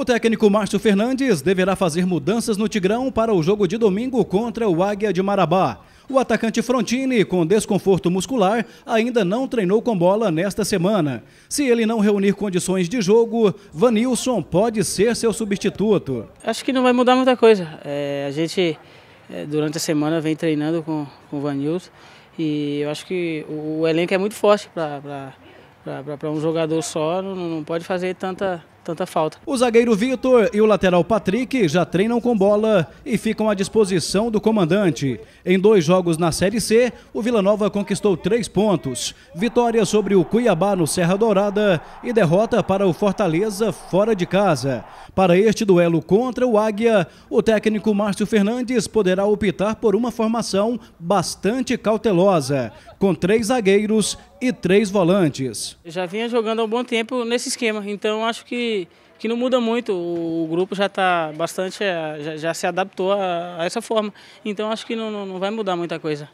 O técnico Márcio Fernandes deverá fazer mudanças no Tigrão para o jogo de domingo contra o Águia de Marabá. O atacante Frontini, com desconforto muscular, ainda não treinou com bola nesta semana. Se ele não reunir condições de jogo, Vanilson pode ser seu substituto. Acho que não vai mudar muita coisa. É, a gente, é, durante a semana, vem treinando com, com o Vanilson e eu acho que o, o elenco é muito forte para um jogador só, não, não pode fazer tanta tanta falta. O zagueiro Vitor e o lateral Patrick já treinam com bola e ficam à disposição do comandante. Em dois jogos na Série C, o Vila Nova conquistou três pontos: vitória sobre o Cuiabá no Serra Dourada e derrota para o Fortaleza fora de casa. Para este duelo contra o Águia, o técnico Márcio Fernandes poderá optar por uma formação bastante cautelosa, com três zagueiros e três volantes. Já vinha jogando há um bom tempo nesse esquema, então acho que que, não muda muito. O, o grupo já está bastante, eh, já, já, se adaptou a, a, essa forma. Então acho que não, não, não vai mudar muita coisa.